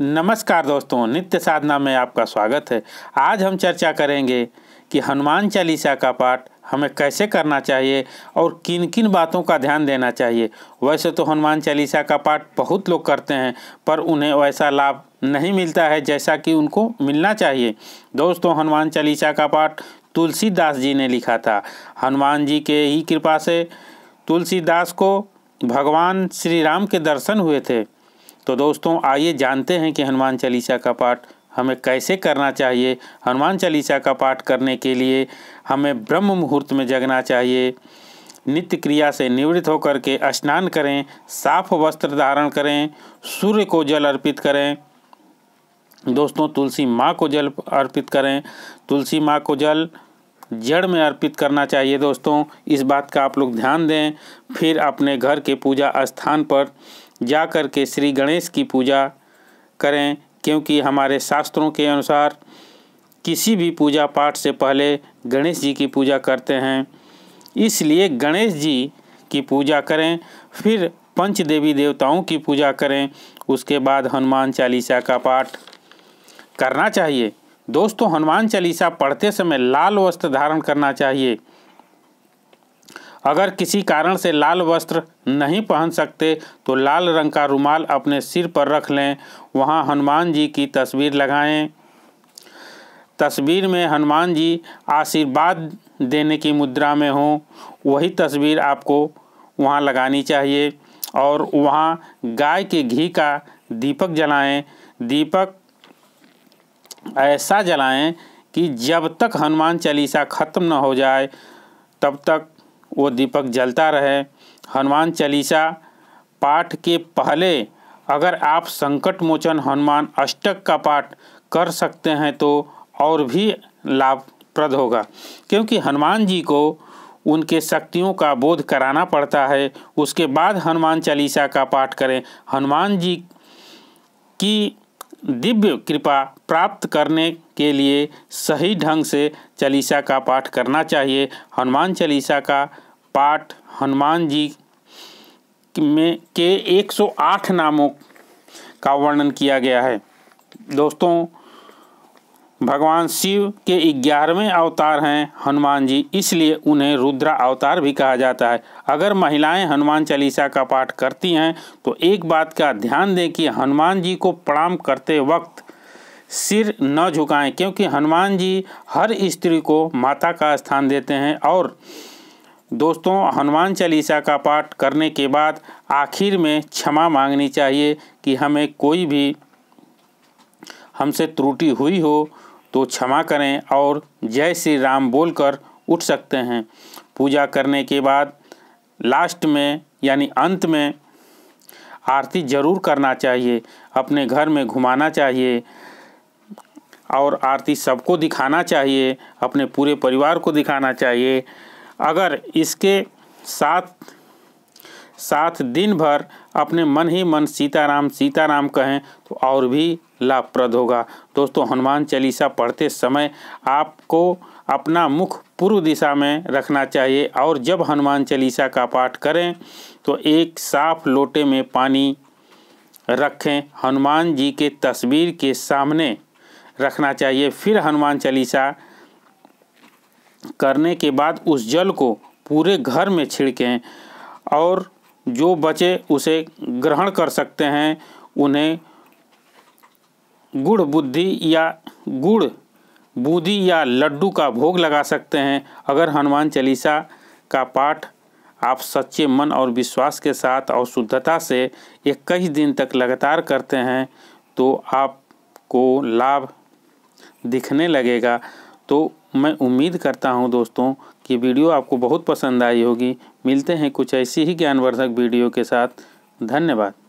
नमस्कार दोस्तों नित्य साधना में आपका स्वागत है आज हम चर्चा करेंगे कि हनुमान चालीसा का पाठ हमें कैसे करना चाहिए और किन किन बातों का ध्यान देना चाहिए वैसे तो हनुमान चालीसा का पाठ बहुत लोग करते हैं पर उन्हें वैसा लाभ नहीं मिलता है जैसा कि उनको मिलना चाहिए दोस्तों हनुमान चालीसा का पाठ तुलसीदास जी ने लिखा था हनुमान जी के ही कृपा से तुलसीदास को भगवान श्री राम के दर्शन हुए थे तो दोस्तों आइए जानते हैं कि हनुमान चालीसा का पाठ हमें कैसे करना चाहिए हनुमान चालीसा का पाठ करने के लिए हमें ब्रह्म मुहूर्त में जगना चाहिए नित्य क्रिया से निवृत्त होकर के स्नान करें साफ वस्त्र धारण करें सूर्य को जल अर्पित करें दोस्तों तुलसी माँ को जल अर्पित करें तुलसी माँ को जल जड़ में अर्पित करना चाहिए दोस्तों इस बात का आप लोग ध्यान दें फिर अपने घर के पूजा स्थान पर जा कर के श्री गणेश की पूजा करें क्योंकि हमारे शास्त्रों के अनुसार किसी भी पूजा पाठ से पहले गणेश जी की पूजा करते हैं इसलिए गणेश जी की पूजा करें फिर पंच देवी देवताओं की पूजा करें उसके बाद हनुमान चालीसा का पाठ करना चाहिए दोस्तों हनुमान चालीसा पढ़ते समय लाल वस्त्र धारण करना चाहिए अगर किसी कारण से लाल वस्त्र नहीं पहन सकते तो लाल रंग का रुमाल अपने सिर पर रख लें वहाँ हनुमान जी की तस्वीर लगाएं तस्वीर में हनुमान जी आशीर्वाद देने की मुद्रा में हों वही तस्वीर आपको वहाँ लगानी चाहिए और वहाँ गाय के घी का दीपक जलाएं दीपक ऐसा जलाएं कि जब तक हनुमान चालीसा ख़त्म न हो जाए तब तक वो दीपक जलता रहे हनुमान चालीसा पाठ के पहले अगर आप संकट मोचन हनुमान अष्टक का पाठ कर सकते हैं तो और भी लाभप्रद होगा क्योंकि हनुमान जी को उनके शक्तियों का बोध कराना पड़ता है उसके बाद हनुमान चालीसा का पाठ करें हनुमान जी की दिव्य कृपा प्राप्त करने के लिए सही ढंग से चालीसा का पाठ करना चाहिए हनुमान चालीसा का पाठ हनुमान जी में के 108 नामों का वर्णन किया गया है दोस्तों भगवान शिव के ग्यारहवें अवतार हैं हनुमान जी इसलिए उन्हें रुद्रा अवतार भी कहा जाता है अगर महिलाएं हनुमान चालीसा का पाठ करती हैं तो एक बात का ध्यान दें कि हनुमान जी को प्रणाम करते वक्त सिर न झुकाएं क्योंकि हनुमान जी हर स्त्री को माता का स्थान देते हैं और दोस्तों हनुमान चालीसा का पाठ करने के बाद आखिर में क्षमा मांगनी चाहिए कि हमें कोई भी हमसे त्रुटि हुई हो तो क्षमा करें और जय श्री राम बोलकर उठ सकते हैं पूजा करने के बाद लास्ट में यानी अंत में आरती ज़रूर करना चाहिए अपने घर में घुमाना चाहिए और आरती सबको दिखाना चाहिए अपने पूरे परिवार को दिखाना चाहिए अगर इसके साथ साथ दिन भर अपने मन ही मन सीताराम सीताराम कहें तो और भी लाभप्रद होगा दोस्तों हनुमान चालीसा पढ़ते समय आपको अपना मुख पूर्व दिशा में रखना चाहिए और जब हनुमान चालीसा का पाठ करें तो एक साफ लोटे में पानी रखें हनुमान जी के तस्वीर के सामने रखना चाहिए फिर हनुमान चालीसा करने के बाद उस जल को पूरे घर में छिड़कें और जो बचे उसे ग्रहण कर सकते हैं उन्हें गुड़ बुद्धि या गुड़ बूदी या लड्डू का भोग लगा सकते हैं अगर हनुमान चालीसा का पाठ आप सच्चे मन और विश्वास के साथ और शुद्धता से इक्कीस दिन तक लगातार करते हैं तो आपको लाभ दिखने लगेगा तो मैं उम्मीद करता हूं दोस्तों कि वीडियो आपको बहुत पसंद आई होगी मिलते हैं कुछ ऐसी ही ज्ञानवर्धक वीडियो के साथ धन्यवाद